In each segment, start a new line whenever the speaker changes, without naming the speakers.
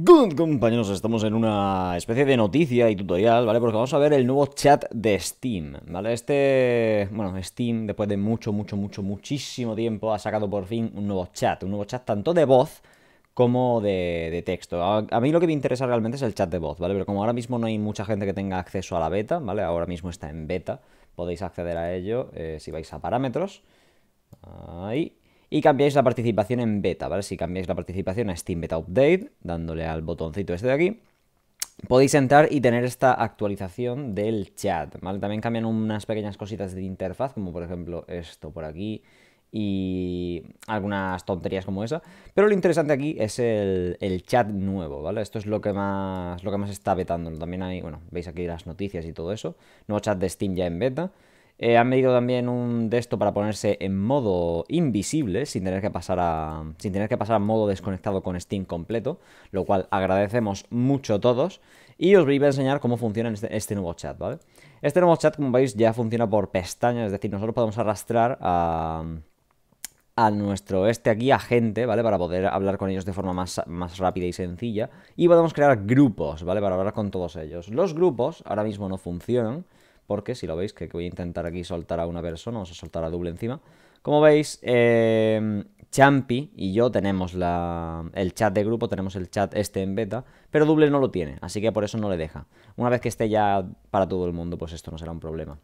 Good compañeros, estamos en una especie de noticia y tutorial, ¿vale? Porque vamos a ver el nuevo chat de Steam, ¿vale? Este, bueno, Steam después de mucho, mucho, mucho, muchísimo tiempo ha sacado por fin un nuevo chat, un nuevo chat tanto de voz como de, texto. A, mí lo que me interesa realmente es el chat de voz, ¿vale? Pero como ahora mismo no hay mucha gente que tenga acceso a la beta, ¿vale? Ahora mismo está en beta, podéis acceder a ello eh, si vais a parámetros, ahí, y cambiáis la participación en beta, ¿vale? Si cambiáis la participación a Steam Beta Update, dándole al botoncito este de aquí, podéis entrar y tener esta actualización del chat, ¿vale? También cambian unas pequeñas cositas de interfaz, como por ejemplo esto por aquí y algunas tonterías como esa, pero lo interesante aquí es el, chat nuevo, ¿vale? Esto es lo que más lo que más está vetando. También hay, bueno, veis aquí las noticias y todo eso. Nuevo chat de Steam ya en beta. Eh, han medido también un de esto para ponerse en modo invisible sin tener que pasar a sin tener que pasar a modo desconectado con Steam completo, lo cual agradecemos mucho a todos y os voy a enseñar cómo funciona este, este nuevo chat, ¿vale? Este nuevo chat, como veis, ya funciona por pestañas, es decir, nosotros podemos arrastrar a nuestro este aquí gente, ¿vale? Para poder hablar con ellos de forma más, rápida y sencilla. Y podemos crear grupos, ¿vale? Para hablar con todos ellos. Los grupos ahora mismo no funcionan porque si lo veis, que voy a intentar aquí soltar a una persona, o a soltar a doble encima. Como veis, eh, Champi y yo tenemos el chat de grupo, tenemos el chat este en beta, pero doble no lo tiene, así que por eso no le deja. Una vez que esté ya para todo el mundo, pues esto no será un problema.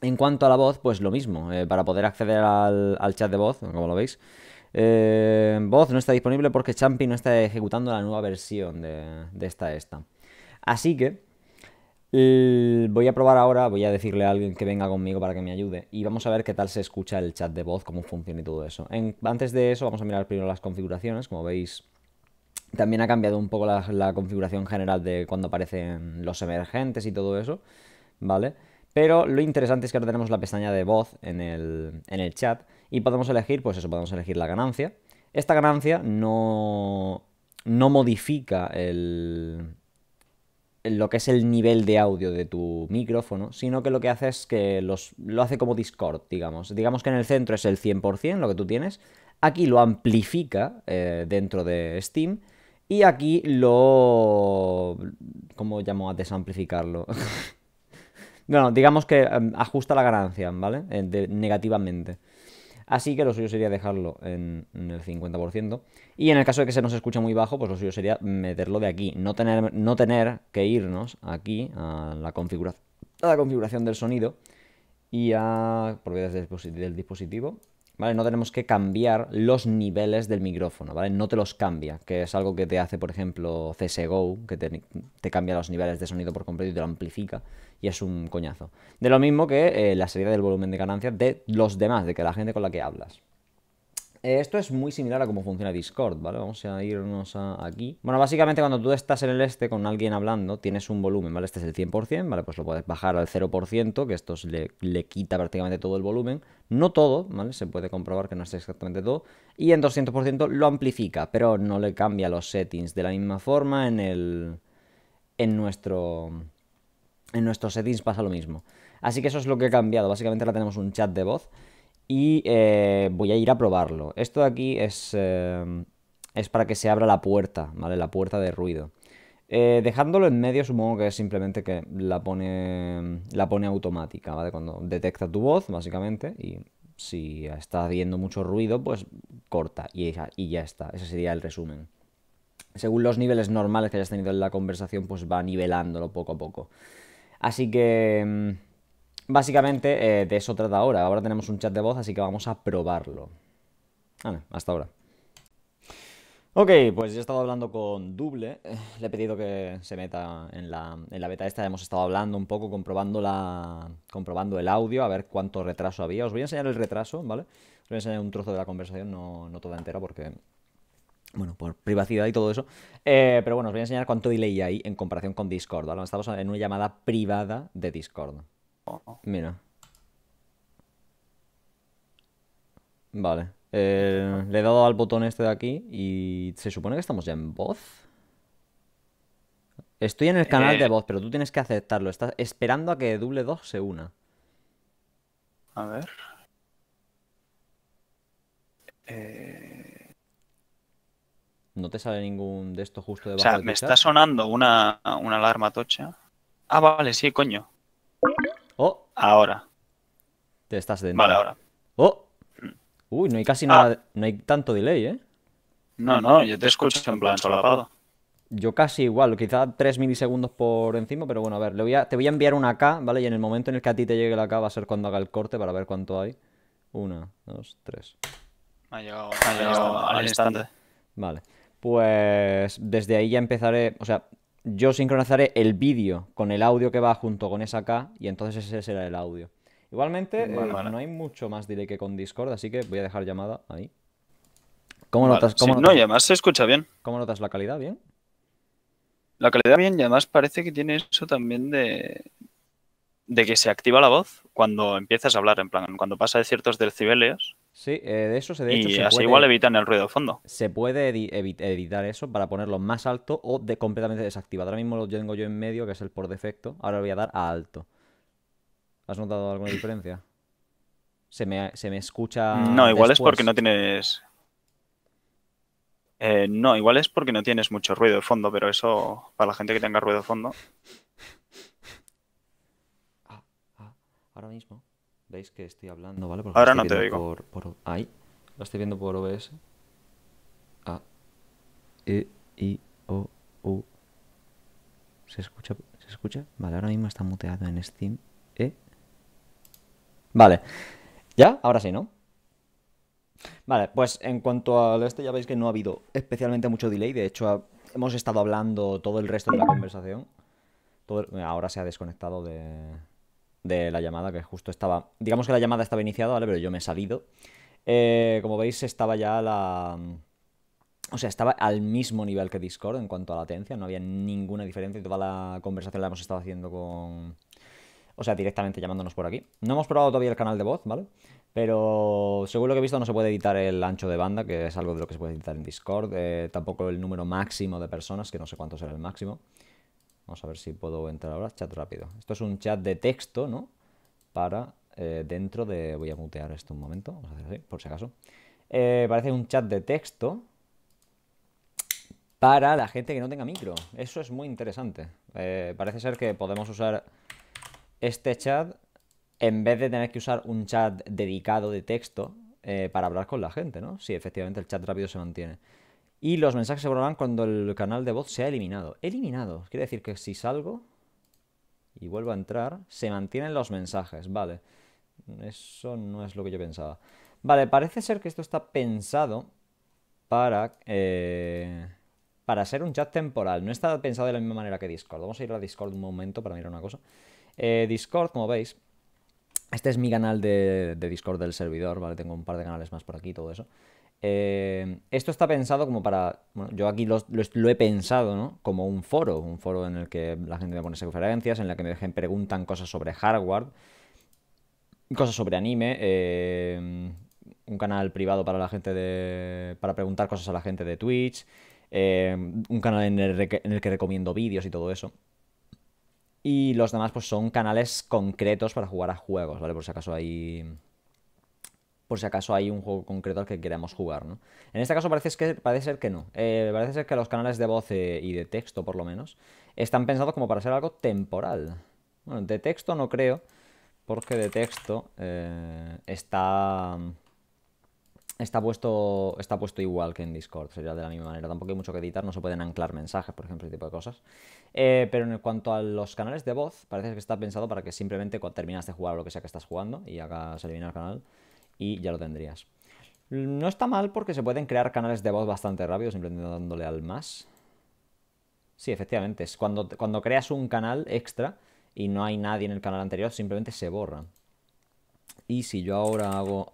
En cuanto a la voz, pues lo mismo, eh, para poder acceder al, chat de voz, como lo veis, eh, voz no está disponible porque Champi no está ejecutando la nueva versión de, de esta esta. Así que eh, voy a probar ahora, voy a decirle a alguien que venga conmigo para que me ayude y vamos a ver qué tal se escucha el chat de voz, cómo funciona y todo eso. antes de eso vamos a mirar primero las configuraciones, como veis también ha cambiado un poco la, configuración general de cuando aparecen los emergentes y todo eso, ¿vale? Pero lo interesante es que ahora tenemos la pestaña de voz en el, en el chat y podemos elegir, pues eso, podemos elegir la ganancia. Esta ganancia no, no modifica el, lo que es el nivel de audio de tu micrófono, sino que lo que hace es que lo hace como Discord, digamos. Digamos que en el centro es el 100% lo que tú tienes, aquí lo amplifica eh, dentro de Steam y aquí lo... ¿Cómo llamo a desamplificarlo? Bueno, digamos que em, ajusta la ganancia, ¿vale? Eh, negativamente. Así que lo suyo sería dejarlo en, el 50%. Y en el caso de que se nos escuche muy bajo, pues lo suyo sería meterlo de aquí. No tener, no tener que irnos aquí a la, configuración a la configuración del sonido y a propiedades del dispositivo ¿vale? No tenemos que cambiar los niveles del micrófono, ¿vale? No te los cambia, que es algo que te hace, por ejemplo, CSGO, que te, cambia los niveles de sonido por completo y te lo amplifica, y es un coñazo. De lo mismo que eh, la salida del volumen de ganancia de los demás, de que la gente con la que hablas. Eh, esto es muy similar a cómo funciona Discord, ¿vale? Vamos a irnos a aquí. Bueno, básicamente cuando tú estás en el este con alguien hablando, tienes un volumen, ¿vale? Este es el 100%, ¿vale? Pues lo puedes bajar al 0%, que esto le, quita prácticamente todo el volumen. No todo, ¿vale? Se puede comprobar que no es exactamente todo. Y en 200% lo amplifica, pero no le cambia los settings de la misma forma en el... En nuestro... En nuestros settings pasa lo mismo. Así que eso es lo que he cambiado. Básicamente ahora tenemos un chat de voz y eh, voy a ir a probarlo. Esto de aquí es, eh, es para que se abra la puerta, ¿vale? La puerta de ruido. Eh, dejándolo en medio supongo que es simplemente que la pone, la pone automática, ¿vale? Cuando detecta tu voz, básicamente, y si está haciendo mucho ruido, pues corta y, y ya está. Ese sería el resumen. Según los niveles normales que hayas tenido en la conversación, pues va nivelándolo poco a poco. Así que... Mm, Básicamente eh, de eso trata ahora. Ahora tenemos un chat de voz, así que vamos a probarlo. Vale, ah, hasta ahora. Ok, pues ya he estado hablando con Double, eh, le he pedido que se meta en la, beta esta, hemos estado hablando un poco, comprobando, la, comprobando el audio, a ver cuánto retraso había. Os voy a enseñar el retraso, ¿vale? Os voy a enseñar un trozo de la conversación, no, no toda entera porque, bueno, por privacidad y todo eso. Eh, pero bueno, os voy a enseñar cuánto delay hay en comparación con Discord, Ahora Estamos en una llamada privada de Discord. Mira. Vale. Eh, le he dado al botón este de aquí y se supone que estamos ya en voz. Estoy en el canal eh. de voz, pero tú tienes que aceptarlo. Estás esperando a que w 2 se una. A ver. Eh. No te sale ningún de esto justo debajo. O sea, me está sonando una, una alarma tocha. Ah, vale, sí, coño. Oh. Ahora. Te estás dentro. Vale, ahora. Oh. Uy, no hay casi ah. nada. No hay tanto delay, ¿eh? No, no, yo te escucho en plan solapado. Yo casi igual, quizá 3 milisegundos por encima, pero bueno, a ver, te voy a enviar una K, ¿vale? Y en el momento en el que a ti te llegue la K va a ser cuando haga el corte para ver cuánto hay. Una, dos, tres. ha llegado al instante. Vale. Pues desde ahí ya empezaré. O sea, yo sincronizaré el vídeo con el audio que va junto con esa K y entonces ese será el audio. Igualmente, eh, no hay mucho más delay que con Discord, así que voy a dejar llamada ahí. ¿Cómo notas? Cómo No, y además se escucha bien. ¿Cómo notas la calidad? ¿Bien? La calidad bien y además parece que tiene eso también de, de que se activa la voz cuando empiezas a hablar, en plan, cuando pasa de ciertos decibeles... Sí, eh, de eso se de Y igual evitan el ruido de fondo. Se puede editar eso para ponerlo más alto o de completamente desactivado. Ahora mismo lo tengo yo en medio, que es el por defecto. Ahora lo voy a dar a alto. ¿Has notado alguna diferencia? Se me, escucha. No, igual es porque no tienes. Eh, no, igual es porque no tienes mucho ruido de fondo, pero eso para la gente que tenga ruido de fondo. ah, ah ahora mismo. Veis que estoy hablando, ¿vale? Ahora no te oigo. Por, ahí. Lo estoy viendo por OBS. A. E. I. O. U. ¿Se escucha? ¿Se escucha? Vale, ahora mismo está muteado en Steam. E. Vale. ¿Ya? Ahora sí, ¿no? Vale, pues en cuanto al este ya veis que no ha habido especialmente mucho delay. De hecho, hemos estado hablando todo el resto de la conversación. ahora se ha desconectado de, de la llamada, que justo estaba... Digamos que la llamada estaba iniciada, ¿vale? Pero yo me he salido. Eh, como veis, estaba ya la... O sea, estaba al mismo nivel que Discord en cuanto a latencia, no había ninguna diferencia. y Toda la conversación la hemos estado haciendo con... O sea, directamente llamándonos por aquí. No hemos probado todavía el canal de voz, ¿vale? Pero según lo que he visto no se puede editar el ancho de banda, que es algo de lo que se puede editar en Discord. Eh, tampoco el número máximo de personas, que no sé cuánto será el máximo. Vamos a ver si puedo entrar ahora. Chat rápido. Esto es un chat de texto, ¿no? Para eh, dentro de... Voy a mutear esto un momento. Vamos a hacer así, por si acaso. Eh, parece un chat de texto para la gente que no tenga micro. Eso es muy interesante. Eh, parece ser que podemos usar este chat en vez de tener que usar un chat dedicado de texto para hablar con la gente, ¿no? Si sí, efectivamente el chat rápido se mantiene. Y los mensajes se borrarán cuando el canal de voz sea eliminado. Eliminado. Quiere decir que si salgo y vuelvo a entrar, se mantienen los mensajes. Vale. Eso no es lo que yo pensaba. Vale, parece ser que esto está pensado para... Eh, para ser un chat temporal. No está pensado de la misma manera que Discord. Vamos a ir a Discord un momento para mirar una cosa. Eh, Discord, como veis, este es mi canal de, de Discord del servidor, ¿vale? Tengo un par de canales más por aquí, todo eso. Eh, esto está pensado como para. Bueno, yo aquí lo, he pensado, ¿no? Como un foro, un foro en el que la gente me pone referencias, en la que me dejen preguntan cosas sobre hardware, cosas sobre anime, eh, un canal privado para la gente de. para preguntar cosas a la gente de Twitch, eh, un canal en el, en el que recomiendo vídeos y todo eso. Y los demás, pues son canales concretos para jugar a juegos, ¿vale? Por si acaso hay por si acaso hay un juego concreto al que queramos jugar, ¿no? En este caso parece, que, ser que no. Eh, parece ser que los canales de voz eh, y de texto, por lo menos, están pensados como para ser algo temporal. Bueno, de texto no creo, porque de texto eh, está... Está puesto, está puesto igual que en Discord, sería de la misma manera. Tampoco hay mucho que editar, no se pueden anclar mensajes, por ejemplo, ese tipo de cosas. pero en cuanto a los canales de voz, parece que está pensado para que simplemente cuando terminas de jugar lo que sea que estás jugando y hagas eliminar el canal, y ya lo tendrías. No está mal porque se pueden crear canales de voz bastante rápido, simplemente dándole al más. Sí, efectivamente, es cuando, cuando creas un canal extra y no hay nadie en el canal anterior, simplemente se borra. Y si yo ahora hago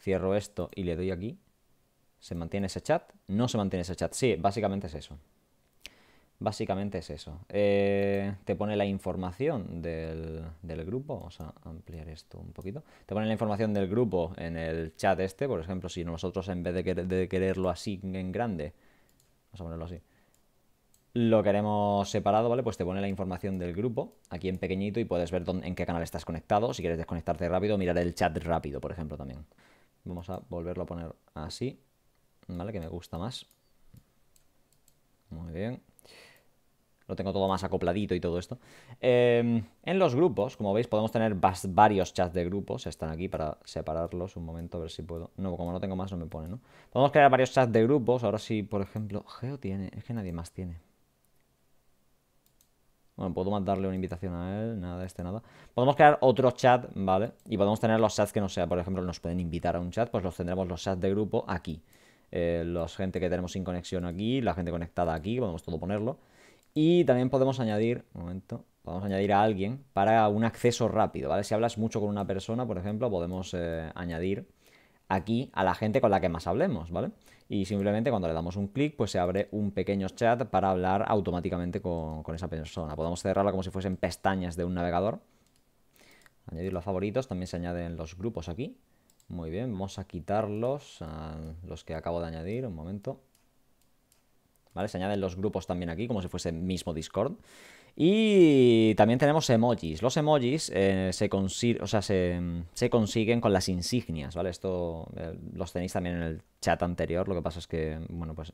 cierro esto y le doy aquí, ¿se mantiene ese chat? No se mantiene ese chat. Sí, básicamente es eso. Básicamente es eso. Eh, te pone la información del, grupo. Vamos a ampliar esto un poquito. Te pone la información del grupo en el chat este. Por ejemplo, si nosotros en vez de, quererlo así en grande, vamos a ponerlo así, lo queremos separado, ¿vale? Pues te pone la información del grupo aquí en pequeñito y puedes ver en qué canal estás conectado. Si quieres desconectarte rápido, mirar el chat rápido, por ejemplo, también. Vamos a volverlo a poner así, ¿vale? Que me gusta más. Muy bien lo tengo todo más acopladito y todo esto. Em, en los grupos, como veis, podemos tener varios chats de grupos. Están aquí para separarlos un momento, a ver si puedo. No, como no tengo más, no me pone, ¿no? Podemos crear varios chats de grupos. Ahora sí, por ejemplo, Geo tiene. Es que nadie más tiene. Bueno, puedo mandarle una invitación a él, nada, este, nada. Podemos crear otro chat, ¿vale? Y podemos tener los chats que no sea, por ejemplo, nos pueden invitar a un chat, pues los tendremos los chats de grupo aquí. Eh, los gente que tenemos sin conexión aquí, la gente conectada aquí, podemos todo ponerlo. Y también podemos añadir, un momento, podemos añadir a alguien para un acceso rápido, ¿vale? Si hablas mucho con una persona, por ejemplo, podemos eh, añadir aquí a la gente con la que más hablemos, ¿vale? Y simplemente cuando le damos un clic, pues se abre un pequeño chat para hablar automáticamente con, esa persona. Podemos cerrarla como si fuesen pestañas de un navegador. Añadir los favoritos, también se añaden los grupos aquí. Muy bien, vamos a quitarlos, a los que acabo de añadir, un momento. Se añaden los grupos también aquí, como si fuese el mismo Discord. Y también tenemos emojis. Los emojis eh, se, o sea, se, consiguen con las insignias, ¿vale? Esto eh, los tenéis también en el chat anterior, lo que pasa es que, bueno, pues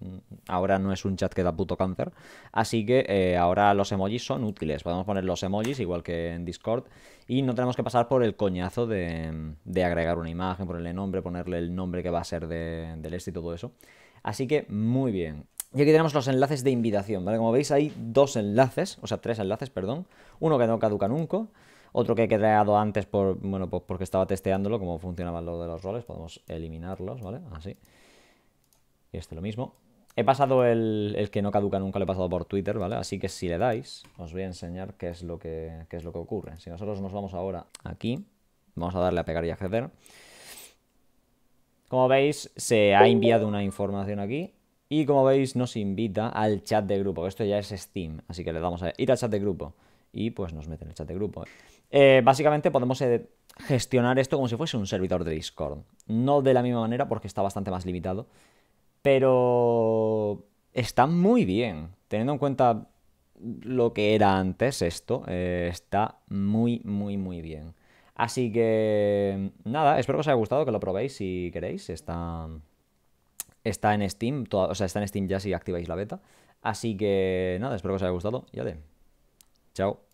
mm, ahora no es un chat que da puto cáncer. Así que eh, ahora los emojis son útiles. Podemos poner los emojis igual que en Discord y no tenemos que pasar por el coñazo de, agregar una imagen, ponerle nombre, ponerle el nombre que va a ser del este y todo eso. Así que muy bien. Y aquí tenemos los enlaces de invitación, ¿vale? Como veis hay dos enlaces, o sea, tres enlaces, perdón. Uno que no caduca nunca, otro que he creado antes por, bueno, pues porque estaba testeándolo, cómo funcionaba lo de los roles, podemos eliminarlos, ¿vale? Así. Y este lo mismo. He pasado el, que no caduca nunca, lo he pasado por Twitter, ¿vale? Así que si le dais, os voy a enseñar qué es lo que, es lo que ocurre. Si nosotros nos vamos ahora aquí, vamos a darle a pegar y acceder. Como veis, se ha enviado una información aquí y como veis, nos invita al chat de grupo, esto ya es Steam, así que le damos a ir al chat de grupo y pues nos mete en el chat de grupo. Eh, básicamente podemos eh, gestionar esto como si fuese un servidor de Discord. No de la misma manera porque está bastante más limitado, pero está muy bien. Teniendo en cuenta lo que era antes esto, eh, está muy, muy, muy bien. Así que nada, espero que os haya gustado, que lo probéis si queréis. Está, Está en Steam, o sea, está en Steam ya si activáis la beta. Así que nada, espero que os haya gustado. Ya de Chao.